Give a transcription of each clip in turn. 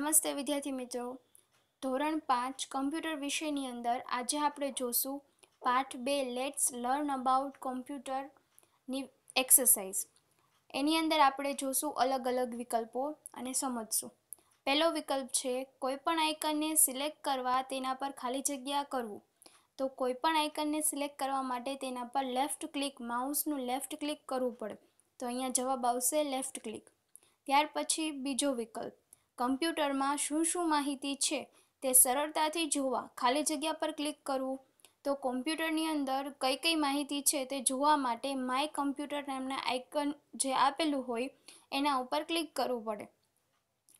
નમસ્તે વિદ્યાર્થી મિત્રો ધોરણ પાંચ કમ્પ્યુટર વિષયની અંદર આજે આપણે જોશું પાઠ બે લેટ્સ લર્ન અબાઉટ કોમ્પ્યુટરની એક્સરસાઇઝ એની અંદર આપણે જોશું અલગ અલગ વિકલ્પો અને સમજશું પહેલો વિકલ્પ છે કોઈપણ આઇકનને સિલેક્ટ કરવા તેના પર ખાલી જગ્યા કરવું તો કોઈપણ આઇકનને સિલેક્ટ કરવા માટે તેના પર લેફ્ટ ક્લિક માઉસનું લેફ્ટ ક્લિક કરવું પડે તો અહીંયા જવાબ આવશે લેફ્ટ ક્લિક ત્યાર પછી બીજો વિકલ્પ કમ્પ્યુટરમાં શું શું માહિતી છે તે સરળતાથી જોવા ખાલી જગ્યા પર ક્લિક કરવું તો કોમ્પ્યુટરની અંદર કઈ કઈ માહિતી છે તે જોવા માટે માય કમ્પ્યુટર નામના આઇકન જે આપેલું હોય એના ઉપર ક્લિક કરવું પડે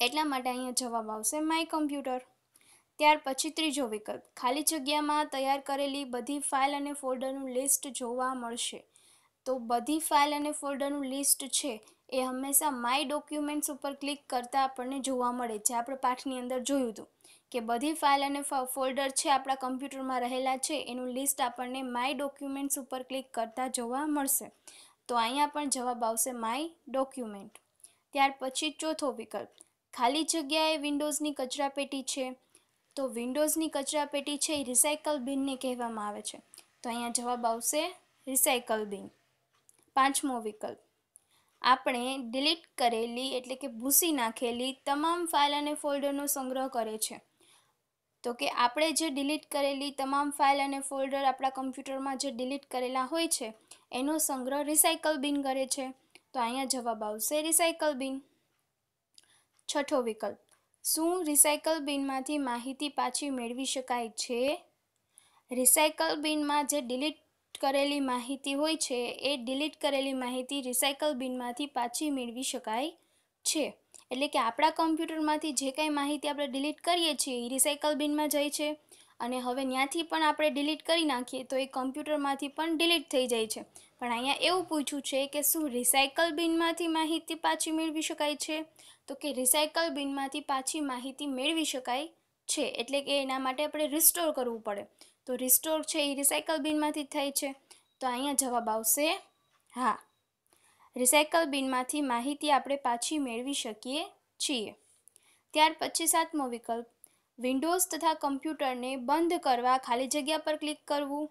એટલા માટે અહીંયા જવાબ આવશે માય કમ્પ્યુટર ત્યાર પછી ત્રીજો વિકલ્પ ખાલી જગ્યામાં તૈયાર કરેલી બધી ફાઇલ અને ફોલ્ડરનું લિસ્ટ જોવા મળશે તો બધી ફાઇલ અને ફોલ્ડરનું લિસ્ટ છે એ હંમેશા માય ડોક્યુમેન્ટ્સ ઉપર ક્લિક કરતાં આપણને જોવા મળે જે આપણે પાઠની અંદર જોયું હતું કે બધી ફાઇલ અને ફોલ્ડર છે આપણા કમ્પ્યુટરમાં રહેલા છે એનું લિસ્ટ આપણને માય ડોક્યુમેન્ટ્સ ઉપર ક્લિક કરતાં જોવા મળશે તો અહીંયા પણ જવાબ આવશે માય ડોક્યુમેન્ટ ત્યાર પછી ચોથો વિકલ્પ ખાલી જગ્યાએ વિન્ડોઝની કચરાપેટી છે તો વિન્ડોઝની કચરાપેટી છે એ રિસાયકલ બિનને કહેવામાં આવે છે તો અહીંયા જવાબ આવશે રિસાયકલ બિન પાંચમો વિકલ્પ આપણે ડિલીટ કરેલી એટલે કે ભૂસી નાખેલી તમામ ફાઇલ અને ફોલ્ડરનો સંગ્રહ કરે છે તો કે આપણે જે ડિલીટ કરેલી તમામ ફાઇલ અને ફોલ્ડર આપણા કમ્પ્યુટરમાં જે ડિલીટ કરેલા હોય છે એનો સંગ્રહ રિસાયકલ બિન કરે છે તો અહીંયા જવાબ આવશે રિસાયકલ બિન છઠ્ઠો વિકલ્પ શું રિસાયકલ બિનમાંથી માહિતી પાછી મેળવી શકાય છે રિસાયકલ બિનમાં જે ડિલીટ કરેલી માહિતી હોય છે એ ડિલીટ કરેલી માહિતી રિસાયકલ બિનમાંથી પાછી મેળવી શકાય છે એટલે કે આપણા કોમ્પ્યુટરમાંથી જે કાંઈ માહિતી આપણે ડિલીટ કરીએ છીએ એ રિસાયકલ બિનમાં જાય છે અને હવે ત્યાંથી પણ આપણે ડિલીટ કરી નાખીએ તો એ કમ્પ્યુટરમાંથી પણ ડિલીટ થઈ જાય છે પણ અહીંયા એવું પૂછ્યું છે કે શું રિસાયકલ બિનમાંથી માહિતી પાછી મેળવી શકાય છે તો કે રિસાયકલ બિનમાંથી પાછી માહિતી મેળવી શકાય છે એટલે કે એના માટે આપણે રિસ્ટોર કરવું પડે તો રિસ્ટોર છે એ રિસાયકલ બિનમાંથી થાય છે તો અહીંયા જવાબ આવશે હા રિસાયકલ બિનમાંથી માહિતી આપણે પાછી મેળવી શકીએ છીએ ત્યાર પછી સાતમો વિકલ્પ વિન્ડોઝ તથા કમ્પ્યુટરને બંધ કરવા ખાલી જગ્યા પર ક્લિક કરવું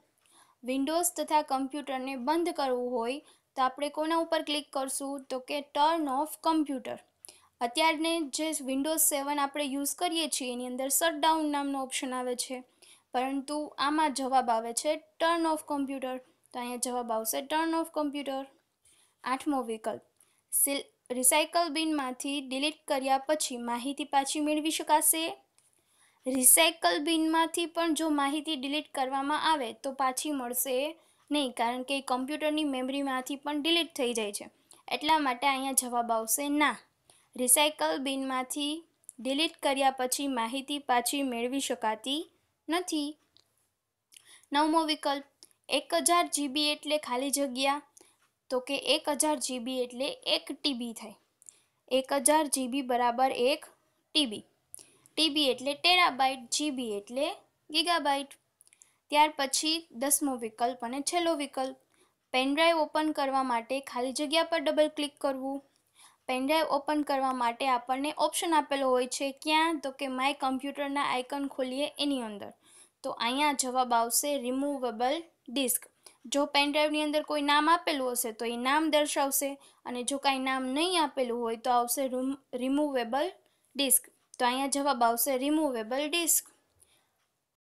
વિન્ડોઝ તથા કમ્પ્યુટરને બંધ કરવું હોય તો આપણે કોના ઉપર ક્લિક કરશું તો કે ટર્ન ઓફ કમ્પ્યુટર અત્યારને જે વિન્ડોઝ સેવન આપણે યુઝ કરીએ છીએ એની અંદર શટડાઉન નામનો ઓપ્શન આવે છે પરંતુ આમાં જવાબ આવે છે ટર્ન ઓફ કોમ્પ્યુટર તો અહીંયા જવાબ આવશે ટર્ન ઓફ કોમ્પ્યુટર આઠમો વિકલ્પ સિલ રિસાયકલ બિનમાંથી ડિલીટ કર્યા પછી માહિતી પાછી મેળવી શકાશે રિસાયકલ બિનમાંથી પણ જો માહિતી ડિલીટ કરવામાં આવે તો પાછી મળશે નહીં કારણ કે કોમ્પ્યુટરની મેમરીમાંથી પણ ડિલીટ થઈ જાય છે એટલા માટે અહીંયા જવાબ આવશે ના રિસાયકલ બિનમાંથી ડિલીટ કર્યા પછી માહિતી પાછી મેળવી શકાતી નથી નવમો વિકલ્પ એક હજાર જીબી એટલે ખાલી જગ્યા તો કે એક હજાર જીબી એટલે એક ટીબી થાય એક હજાર જીબી બરાબર એક ટીબી ટીબી એટલે ટેરાબાઇટ જીબી એટલે ગીગાબાઇટ ત્યાર પછી દસમો વિકલ્પ અને છેલ્લો વિકલ્પ પેનડ્રાઈવ ઓપન કરવા માટે ખાલી જગ્યા પર ડબલ ક્લિક કરવું પેનડ્રાઈવ ઓપન કરવા માટે આપણને ઓપ્શન આપેલો હોય છે ક્યાં તો કે માય કમ્પ્યુટરના આઇકન ખોલીએ એની અંદર તો અહીંયા જવાબ આવશે રિમૂવેબલ ડિસ્ક જો પેન ડ્રાઈવની અંદર કોઈ નામ આપેલું હશે તો એ નામ દર્શાવશે અને જો કાંઈ નામ નહીં આપેલું હોય તો આવશે રિમૂવેબલ ડિસ્ક તો અહીંયા જવાબ આવશે રિમૂવેબલ ડિસ્ક